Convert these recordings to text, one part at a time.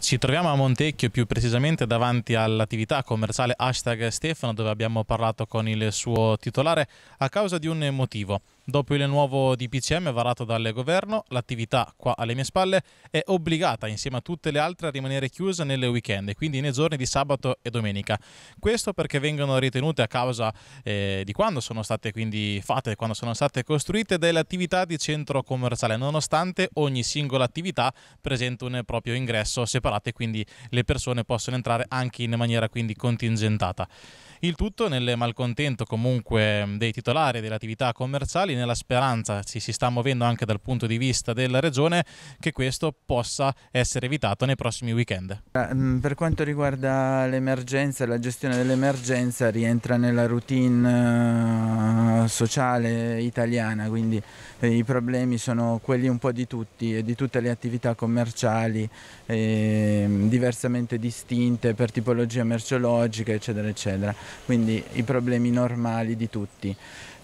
Ci troviamo a Montecchio, più precisamente davanti all'attività commerciale hashtag Stefano, dove abbiamo parlato con il suo titolare a causa di un motivo. Dopo il nuovo DPCM varato dal governo, l'attività qua alle mie spalle è obbligata insieme a tutte le altre a rimanere chiusa nel weekend, quindi nei giorni di sabato e domenica. Questo perché vengono ritenute a causa eh, di quando sono state quindi fatte, quando sono state costruite delle attività di centro commerciale, nonostante ogni singola attività presenta un proprio ingresso separato separate, quindi le persone possono entrare anche in maniera quindi contingentata. Il tutto nel malcontento comunque dei titolari delle attività commerciali, nella speranza, ci si sta muovendo anche dal punto di vista della regione, che questo possa essere evitato nei prossimi weekend. Eh, mm, per quanto riguarda l'emergenza, la gestione dell'emergenza rientra nella routine eh, sociale italiana, quindi eh, i problemi sono quelli un po' di tutti e di tutte le attività commerciali. E Ehm, diversamente distinte per tipologia merceologica, eccetera, eccetera. Quindi i problemi normali di tutti.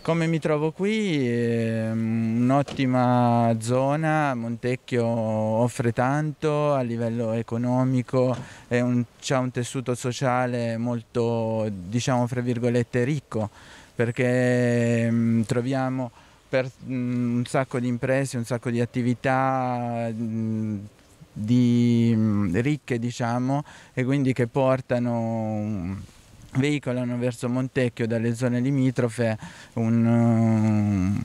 Come mi trovo qui? Ehm, un'ottima zona, Montecchio offre tanto a livello economico, c'è un, un tessuto sociale molto, diciamo, fra virgolette, ricco, perché ehm, troviamo per mm, un sacco di imprese, un sacco di attività mm, di mm, ricche diciamo e quindi che portano veicolano verso Montecchio dalle zone limitrofe un, mm,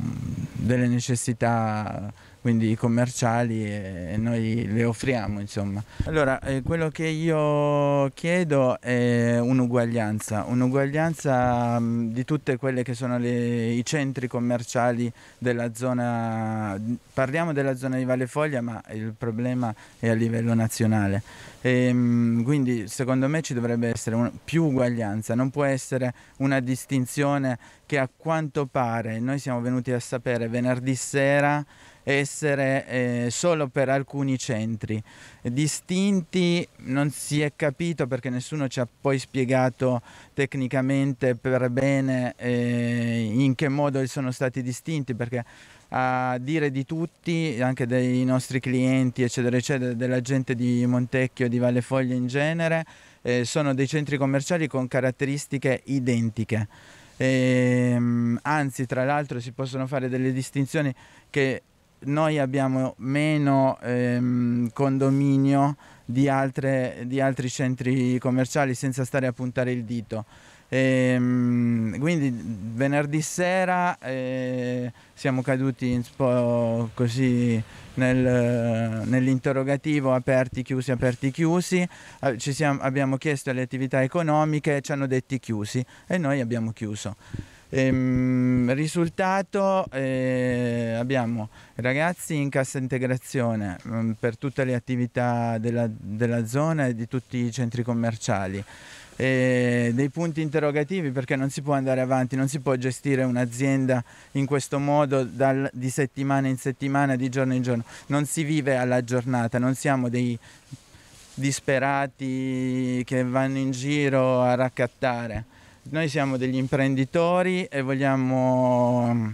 delle necessità quindi commerciali e noi le offriamo insomma. Allora eh, quello che io chiedo è un'uguaglianza, un'uguaglianza mm, di tutte quelle che sono le, i centri commerciali della zona, parliamo della zona di Valle Foglia ma il problema è a livello nazionale, e, ehm, quindi secondo me ci dovrebbe essere un, più uguaglianza, non può essere una distinzione che a quanto pare noi siamo venuti a sapere venerdì sera essere eh, solo per alcuni centri. Distinti non si è capito perché nessuno ci ha poi spiegato tecnicamente per bene eh, in che modo sono stati distinti perché a dire di tutti, anche dei nostri clienti eccetera eccetera, della gente di Montecchio, di Valle Foglia in genere, eh, sono dei centri commerciali con caratteristiche identiche e, ehm, anzi, tra l'altro si possono fare delle distinzioni che noi abbiamo meno ehm, condominio di, altre, di altri centri commerciali senza stare a puntare il dito. E, ehm, quindi venerdì sera eh, siamo caduti un po' così nel, nell'interrogativo aperti, chiusi, aperti, chiusi. Siamo, abbiamo chiesto alle attività economiche, ci hanno detti chiusi e noi abbiamo chiuso. Ehm, risultato eh, abbiamo ragazzi in cassa integrazione mh, mm, per tutte le attività della, della zona e di tutti i centri commerciali eh, dei punti interrogativi perché non si può andare avanti, non si può gestire un'azienda in questo modo dal, di settimana in settimana, di giorno in giorno. Non si vive alla giornata, non siamo dei disperati che vanno in giro a raccattare. Noi siamo degli imprenditori e vogliamo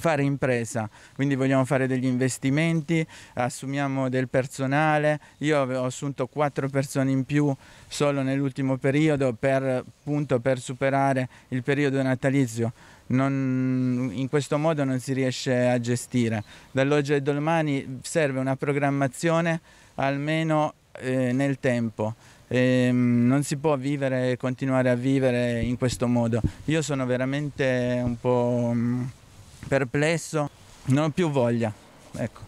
fare impresa, quindi vogliamo fare degli investimenti, assumiamo del personale, io ho assunto quattro persone in più solo nell'ultimo periodo per, appunto, per superare il periodo natalizio. Non, in questo modo non si riesce a gestire. Dall'oggi al domani serve una programmazione almeno eh, nel tempo. E, ehm, non si può vivere e continuare a vivere in questo modo. Io sono veramente un po' mm, perplesso, non ho più voglia. Ecco.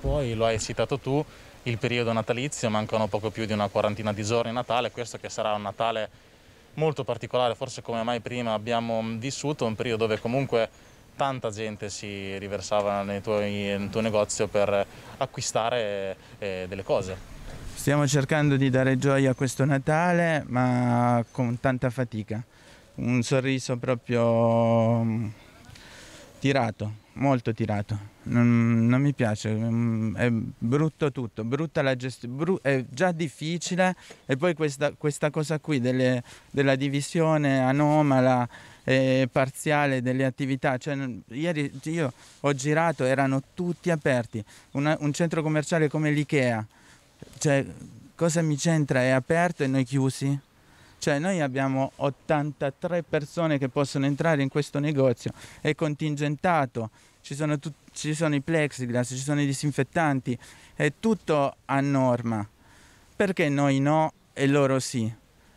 Poi lo hai citato tu, il periodo natalizio, mancano poco più di una quarantina di giorni a Natale, questo che sarà un Natale molto particolare, forse come mai prima abbiamo vissuto, un periodo dove comunque tanta gente si riversava tuoi, nel tuo negozio per acquistare eh, delle cose. Stiamo cercando di dare gioia a questo Natale, ma con tanta fatica. Un sorriso proprio Tirato, molto tirato. Non, non mi piace, mm, è brutto tutto, brutta la gestione, bru è già difficile e poi questa, questa cosa qui delle, della divisione anomala e parziale delle attività. Cioè, ieri cioè, io ho girato, erano tutti aperti, Una, un centro commerciale come l'IKEA, cioè, cosa mi c'entra? È aperto e noi chiusi? Cioè noi abbiamo 83 persone che possono entrare in questo negozio, è contingentato, ci sono, tu- ci sono i plexiglass, ci sono i disinfettanti, è tutto a norma. Perché noi no e loro sì?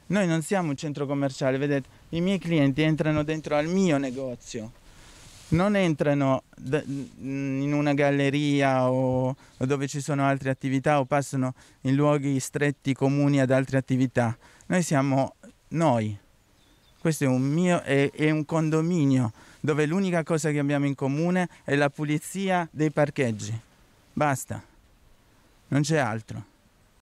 Noi non siamo un centro commerciale, vedete, i miei clienti entrano dentro al mio negozio non entrano in una galleria o, dove ci sono altre attività o passano in luoghi stretti comuni ad altre attività. Noi siamo noi. Questo è un, mio, è, è un condominio dove l'unica cosa che abbiamo in comune è la pulizia dei parcheggi. Basta. Non c'è altro.